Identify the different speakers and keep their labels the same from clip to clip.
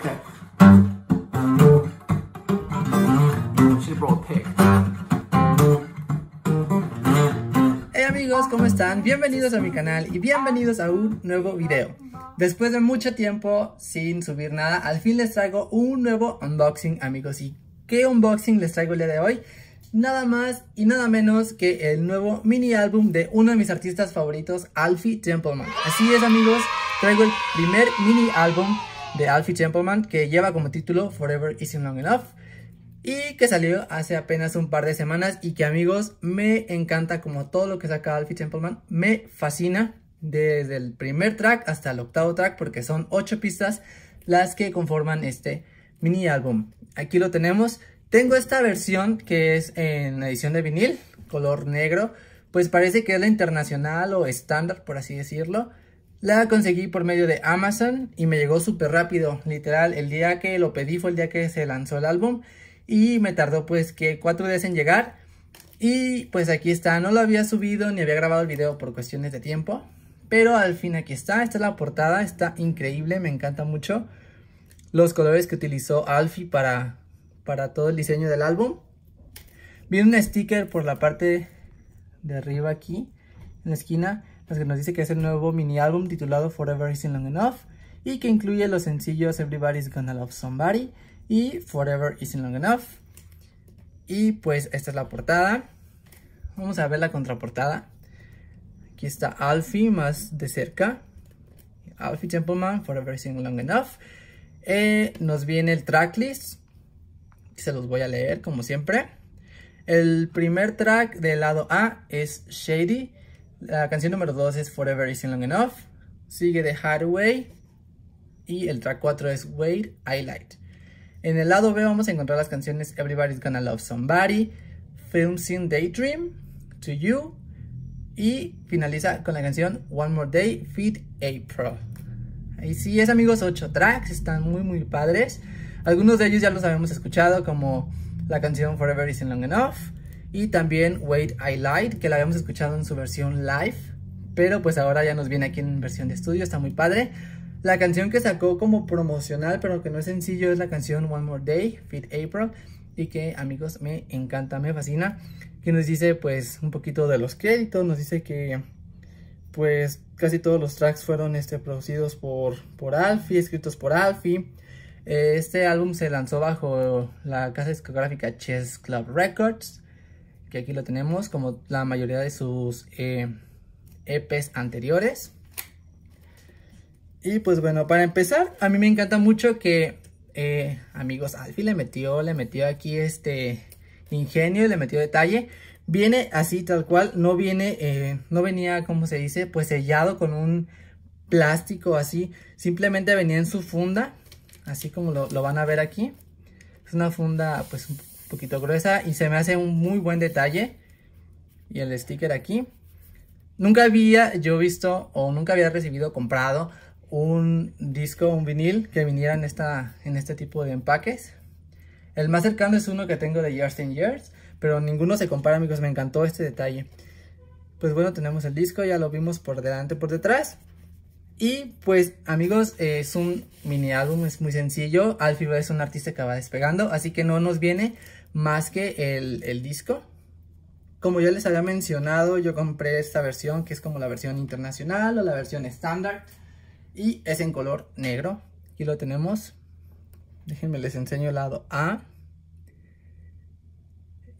Speaker 1: Hey amigos, ¿cómo están? Bienvenidos a mi canal y bienvenidos a un nuevo video. Después de mucho tiempo sin subir nada, al fin les traigo un nuevo unboxing amigos. ¿Y qué unboxing les traigo el día de hoy? nada más y nada menos que el nuevo mini álbum de uno de mis artistas favoritos, Alfie Templeman. Así es amigos, traigo el primer mini álbum de Alfie Templeman que lleva como título Forever Isn't Long Enough y que salió hace apenas un par de semanas y que amigos me encanta como todo lo que saca Alfie Templeman me fascina desde el primer track hasta el octavo track porque son ocho pistas las que conforman este mini álbum aquí lo tenemos tengo esta versión que es en edición de vinil color negro pues parece que es la internacional o estándar por así decirlo la conseguí por medio de Amazon y me llegó súper rápido, literal, el día que lo pedí fue el día que se lanzó el álbum y me tardó pues que cuatro días en llegar y pues aquí está, no lo había subido ni había grabado el video por cuestiones de tiempo, pero al fin aquí está, esta es la portada, está increíble, me encanta mucho los colores que utilizó Alfie para, para todo el diseño del álbum. Viene un sticker por la parte de arriba aquí, en la esquina, pues, que nos dice que es el nuevo mini álbum titulado Forever Isn't Long Enough y que incluye los sencillos Everybody's Gonna Love Somebody y Forever Isn't Long Enough. Y pues esta es la portada. Vamos a ver la contraportada. Aquí está Alfie más de cerca. Alfie Templeman, Forever Isn't Long Enough. Eh, nos viene el tracklist. Se los voy a leer como siempre. El primer track del lado A es Shady la canción número 2 es Forever Isn't Long Enough. Sigue de Hard Y el track 4 es Wait, I Light. En el lado B vamos a encontrar las canciones Everybody's Gonna Love Somebody, Film Scene Daydream, To You y finaliza con la canción One More Day Fit April. Y sí es amigos, 8 tracks, están muy muy padres. Algunos de ellos ya los habíamos escuchado como la canción Forever Isn't Long Enough, y también Wait I Lied, que la habíamos escuchado en su versión live, pero pues ahora ya nos viene aquí en versión de estudio, está muy padre. La canción que sacó como promocional, pero que no es sencillo, es la canción One More Day, Fit April, y que amigos me encanta, me fascina, que nos dice pues un poquito de los créditos, nos dice que pues casi todos los tracks fueron este, producidos por, por Alfie, escritos por Alfie. Este álbum se lanzó bajo la casa discográfica Chess Club Records que aquí lo tenemos como la mayoría de sus EPs eh, e anteriores. Y pues bueno, para empezar, a mí me encanta mucho que eh, amigos Alfie le metió, le metió aquí este ingenio, le metió detalle. Viene así tal cual, no viene, eh, no venía, como se dice, pues sellado con un plástico así. Simplemente venía en su funda, así como lo, lo van a ver aquí. Es una funda pues poquito gruesa y se me hace un muy buen detalle. Y el sticker aquí. Nunca había yo visto o nunca había recibido comprado un disco, un vinil que viniera en, esta, en este tipo de empaques. El más cercano es uno que tengo de Years and Years, pero ninguno se compara amigos, me encantó este detalle. Pues bueno, tenemos el disco, ya lo vimos por delante, por detrás. Y pues amigos, es un mini álbum, es muy sencillo. Alfie es un artista que va despegando, así que no nos viene más que el, disco. Como ya les había mencionado, yo compré esta versión que es como la versión internacional o la versión estándar. Y es en color negro. Aquí lo tenemos. Déjenme les enseño el lado A.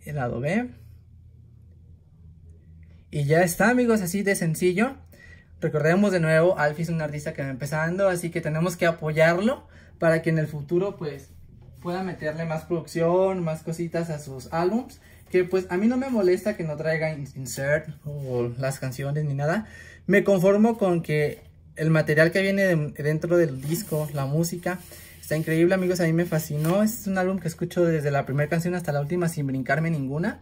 Speaker 1: El lado B. Y ya está amigos, así de sencillo. Recordemos de nuevo, Alfie es un artista que va empezando, así que tenemos que apoyarlo para que en el futuro pues pueda meterle más producción, más cositas a sus álbums. Que pues a mí no me molesta que no traiga insert o las canciones ni nada. Me conformo con que el material que viene dentro del disco, la música, está increíble amigos, a mí me fascinó. Este es un álbum que escucho desde la primera canción hasta la última sin brincarme ninguna.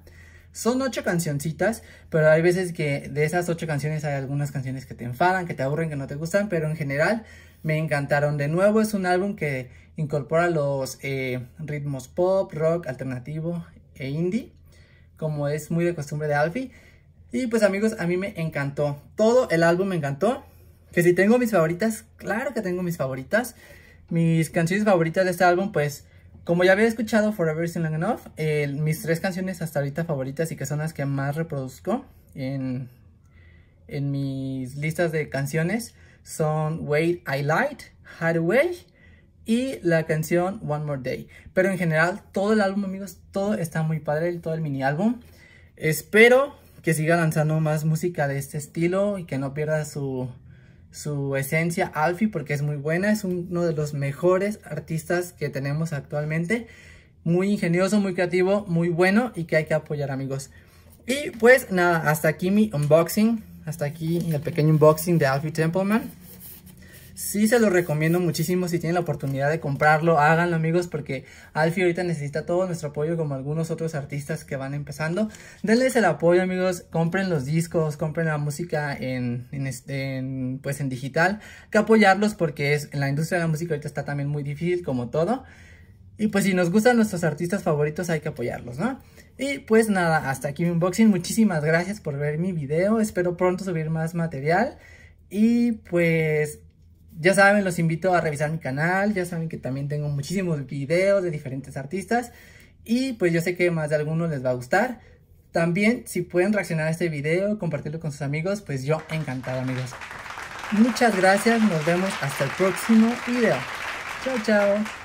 Speaker 1: Son ocho cancioncitas, pero hay veces que de esas ocho canciones hay algunas canciones que te enfadan, que te aburren, que no te gustan, pero en general me encantaron. De nuevo es un álbum que incorpora los eh, ritmos pop, rock, alternativo e indie, como es muy de costumbre de Alfie. Y pues amigos, a mí me encantó. Todo el álbum me encantó. Que si tengo mis favoritas, claro que tengo mis favoritas. Mis canciones favoritas de este álbum, pues como ya había escuchado Forever is Long Enough, mis tres canciones hasta ahorita favoritas y que son las que más reproduzco en, en mis listas de canciones son Wait I Hide Hideaway y la canción One More Day. Pero en general, todo el álbum, amigos, todo está muy padre, todo el mini álbum. Espero que siga lanzando más música de este estilo y que no pierda su, su esencia Alfie porque es muy buena, es uno de los mejores artistas que tenemos actualmente, muy ingenioso, muy creativo, muy bueno y que hay que apoyar amigos. Y pues nada, hasta aquí mi unboxing, hasta aquí el pequeño unboxing de Alfie Templeman. Sí se lo recomiendo muchísimo si tienen la oportunidad de comprarlo, háganlo amigos porque Alfie ahorita necesita todo nuestro apoyo como algunos otros artistas que van empezando. Denles el apoyo amigos, compren los discos, compren la música en, pues en digital, que apoyarlos porque es, en la industria de la música ahorita está también muy difícil como todo. Y pues si nos gustan nuestros artistas favoritos hay que apoyarlos, ¿no? Y pues nada, hasta aquí mi unboxing. Muchísimas gracias por ver mi video. Espero pronto subir más material. Y pues ya saben, los invito a revisar mi canal, ya saben que también tengo muchísimos videos de diferentes artistas y pues yo sé que más de algunos les va a gustar. También si pueden reaccionar a este video, compartirlo con sus amigos, pues yo encantado amigos. Muchas gracias, nos vemos hasta el próximo video. Chao, chao.